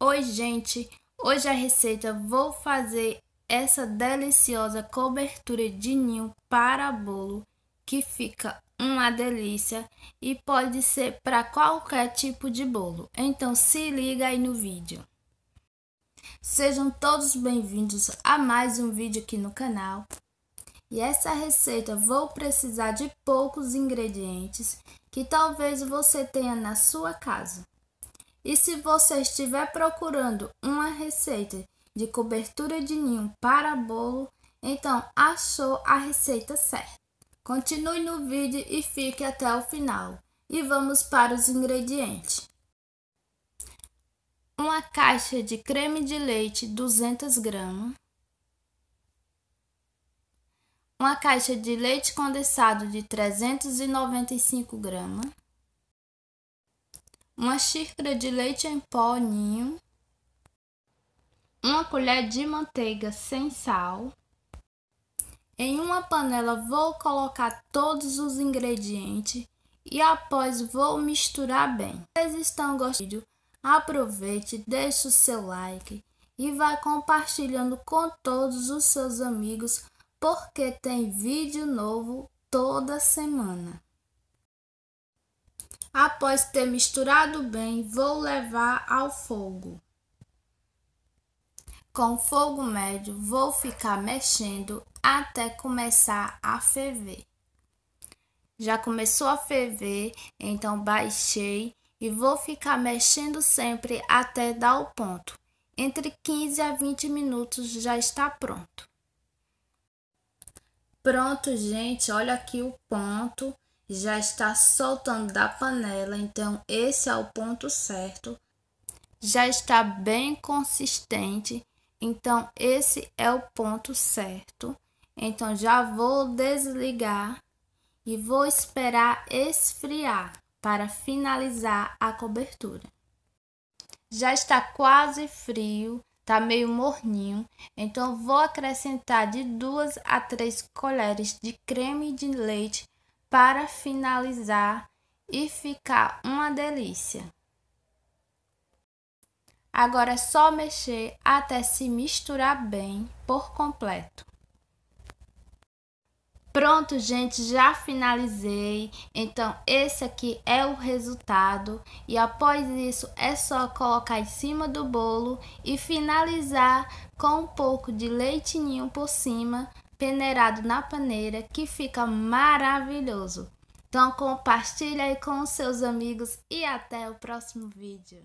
Oi, gente! Hoje a receita vou fazer essa deliciosa cobertura de ninho para bolo, que fica uma delícia e pode ser para qualquer tipo de bolo. Então se liga aí no vídeo. Sejam todos bem-vindos a mais um vídeo aqui no canal. E essa receita vou precisar de poucos ingredientes que talvez você tenha na sua casa. E se você estiver procurando uma receita de cobertura de ninho para bolo, então achou a receita certa. Continue no vídeo e fique até o final. E vamos para os ingredientes. Uma caixa de creme de leite 200 gramas. Uma caixa de leite condensado de 395 gramas uma xícara de leite em pó ninho, uma colher de manteiga sem sal. Em uma panela vou colocar todos os ingredientes e após vou misturar bem. Se vocês estão gostando, aproveite, deixe o seu like e vai compartilhando com todos os seus amigos porque tem vídeo novo toda semana. Após ter misturado bem, vou levar ao fogo. Com fogo médio, vou ficar mexendo até começar a ferver. Já começou a ferver, então baixei e vou ficar mexendo sempre até dar o ponto. Entre 15 a 20 minutos já está pronto. Pronto, gente, olha aqui o ponto já está soltando da panela, então esse é o ponto certo. Já está bem consistente, então esse é o ponto certo. Então já vou desligar e vou esperar esfriar para finalizar a cobertura. Já está quase frio, tá meio morninho, então vou acrescentar de duas a três colheres de creme de leite para finalizar e ficar uma delícia. Agora é só mexer até se misturar bem por completo. Pronto, gente, já finalizei. Então, esse aqui é o resultado. E após isso, é só colocar em cima do bolo e finalizar com um pouco de leitinho por cima peneirado na paneira que fica maravilhoso. Então compartilha aí com os seus amigos e até o próximo vídeo.